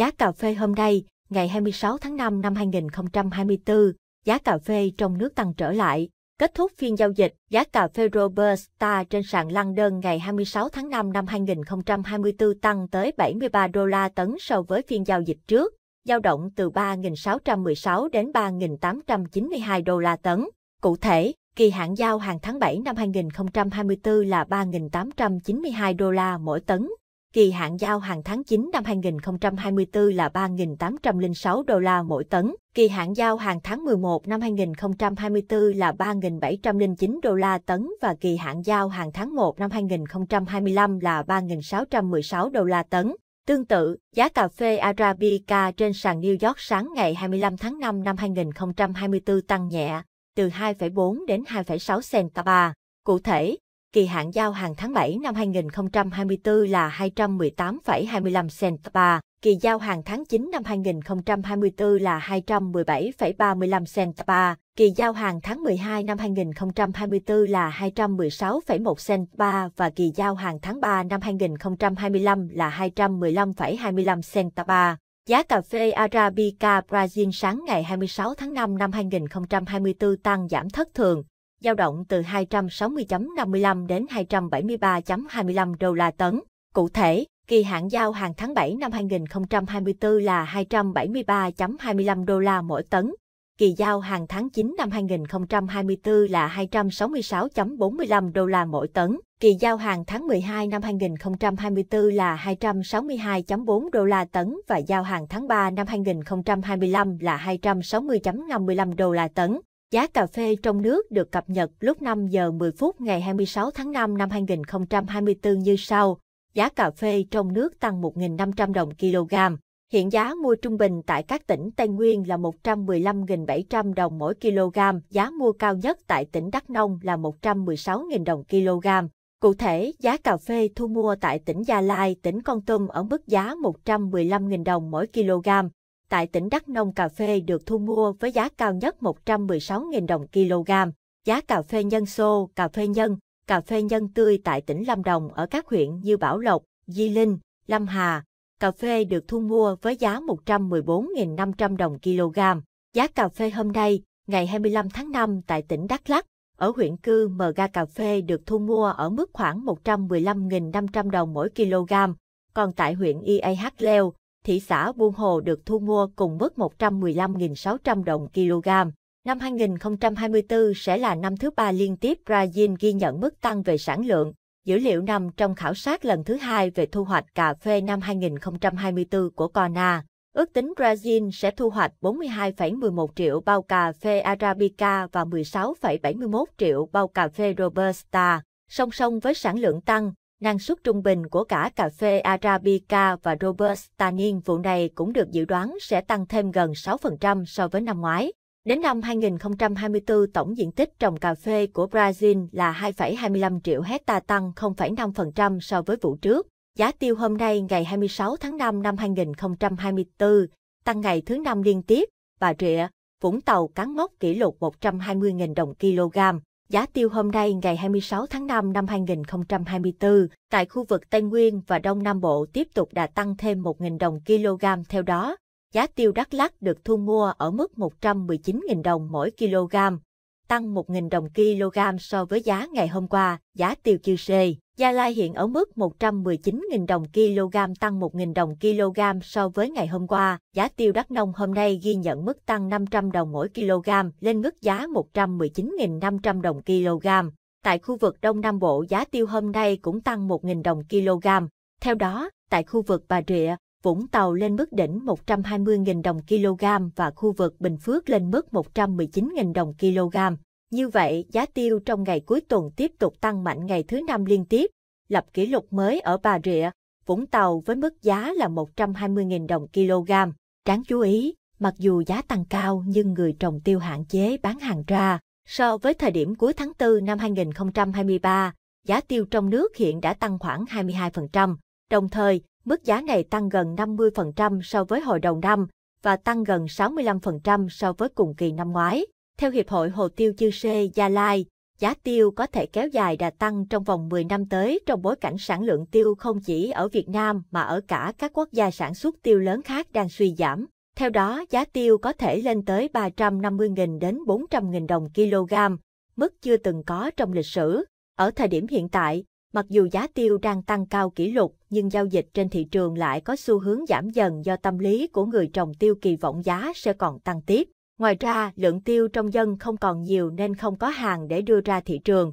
Giá cà phê hôm nay, ngày 26 tháng 5 năm 2024, giá cà phê trong nước tăng trở lại. Kết thúc phiên giao dịch, giá cà phê Robusta trên sàn London ngày 26 tháng 5 năm 2024 tăng tới 73 đô la tấn so với phiên giao dịch trước, dao động từ 3.616 đến 3.892 đô la tấn. Cụ thể, kỳ hạn giao hàng tháng 7 năm 2024 là 3.892 đô la mỗi tấn. Kỳ hạn giao hàng tháng 9 năm 2024 là 3.806 đô la mỗi tấn. Kỳ hạn giao hàng tháng 11 năm 2024 là 3.709 đô la tấn và kỳ hạn giao hàng tháng 1 năm 2025 là 3.616 đô la tấn. Tương tự, giá cà phê Arabica trên sàn New York sáng ngày 25 tháng 5 năm 2024 tăng nhẹ, từ 2,4 đến 2,6 cent cả bà. Cụ thể, kỳ hạn giao hàng tháng 7 năm 2024 là 218,25 cent ba, kỳ giao hàng tháng 9 năm 2024 là 217,35 cent ba, kỳ giao hàng tháng 12 năm 2024 là 216,1 cent ba và kỳ giao hàng tháng 3 năm 2025 là 215,25 cent ba. Giá cà phê Arabica Brazil sáng ngày 26 tháng 5 năm 2024 tăng giảm thất thường, dao động từ 260.55 đến 273.25 đô la tấn. Cụ thể, kỳ hạn giao hàng tháng 7 năm 2024 là 273.25 đô la mỗi tấn, kỳ giao hàng tháng 9 năm 2024 là 266.45 đô la mỗi tấn, kỳ giao hàng tháng 12 năm 2024 là 262.4 đô la tấn và giao hàng tháng 3 năm 2025 là 260.55 đô la tấn. Giá cà phê trong nước được cập nhật lúc 5 giờ 10 phút ngày 26 tháng 5 năm 2024 như sau. Giá cà phê trong nước tăng 1.500 đồng kg. Hiện giá mua trung bình tại các tỉnh Tây Nguyên là 115.700 đồng mỗi kg, giá mua cao nhất tại tỉnh Đắk Nông là 116.000 đồng kg. Cụ thể, giá cà phê thu mua tại tỉnh Gia Lai, tỉnh Con Tum ở mức giá 115.000 đồng mỗi kg, tại tỉnh Đắk Nông cà phê được thu mua với giá cao nhất 116.000 đồng kg. Giá cà phê nhân xô, cà phê nhân, cà phê nhân tươi tại tỉnh Lâm Đồng ở các huyện như Bảo Lộc, Di Linh, Lâm Hà. Cà phê được thu mua với giá 114.500 đồng kg. Giá cà phê hôm nay, ngày 25 tháng 5 tại tỉnh Đắk Lắk, ở huyện Cư Mờ Ga Cà Phê được thu mua ở mức khoảng 115.500 đồng mỗi kg, còn tại huyện IAH Leo, thị xã Buôn Hồ được thu mua cùng mức 115.600 đồng kg. Năm 2024 sẽ là năm thứ ba liên tiếp Brazil ghi nhận mức tăng về sản lượng, dữ liệu nằm trong khảo sát lần thứ hai về thu hoạch cà phê năm 2024 của Cona. Ước tính Brazil sẽ thu hoạch 42,11 triệu bao cà phê Arabica và 16,71 triệu bao cà phê Robusta, song song với sản lượng tăng, năng suất trung bình của cả cà phê Arabica và Robusta niên vụ này cũng được dự đoán sẽ tăng thêm gần 6% so với năm ngoái. Đến năm 2024, tổng diện tích trồng cà phê của Brazil là 2,25 triệu hecta tăng 0,5% so với vụ trước. Giá tiêu hôm nay ngày 26 tháng 5 năm 2024 tăng ngày thứ năm liên tiếp, Bà Rịa, Vũng Tàu cán mốc kỷ lục 120.000 đồng kg. Giá tiêu hôm nay ngày 26 tháng 5 năm 2024 tại khu vực Tây Nguyên và Đông Nam Bộ tiếp tục đã tăng thêm 1.000 đồng kg theo đó. Giá tiêu Đắk Lắk được thu mua ở mức 119.000 đồng mỗi kg, tăng 1.000 đồng kg so với giá ngày hôm qua, giá tiêu QC. Gia Lai hiện ở mức 119.000 đồng kg tăng 1.000 đồng kg so với ngày hôm qua. Giá tiêu Đắk Nông hôm nay ghi nhận mức tăng 500 đồng mỗi kg lên mức giá 119.500 đồng kg. Tại khu vực Đông Nam Bộ giá tiêu hôm nay cũng tăng 1.000 đồng kg. Theo đó, tại khu vực Bà Rịa, Vũng Tàu lên mức đỉnh 120.000 đồng kg và khu vực Bình Phước lên mức 119.000 đồng kg. Như vậy, giá tiêu trong ngày cuối tuần tiếp tục tăng mạnh ngày thứ năm liên tiếp, lập kỷ lục mới ở Bà Rịa, Vũng Tàu với mức giá là 120.000 đồng kg. Đáng chú ý, mặc dù giá tăng cao nhưng người trồng tiêu hạn chế bán hàng ra. So với thời điểm cuối tháng 4 năm 2023, giá tiêu trong nước hiện đã tăng khoảng 22%. Đồng thời, Mức giá này tăng gần 50% so với hồi đầu năm và tăng gần 65% so với cùng kỳ năm ngoái. Theo Hiệp hội Hồ tiêu Chư Sê Gia Lai, giá tiêu có thể kéo dài đà tăng trong vòng 10 năm tới trong bối cảnh sản lượng tiêu không chỉ ở Việt Nam mà ở cả các quốc gia sản xuất tiêu lớn khác đang suy giảm. Theo đó, giá tiêu có thể lên tới 350.000 đến 400.000 đồng kg, mức chưa từng có trong lịch sử. Ở thời điểm hiện tại, Mặc dù giá tiêu đang tăng cao kỷ lục, nhưng giao dịch trên thị trường lại có xu hướng giảm dần do tâm lý của người trồng tiêu kỳ vọng giá sẽ còn tăng tiếp. Ngoài ra, lượng tiêu trong dân không còn nhiều nên không có hàng để đưa ra thị trường,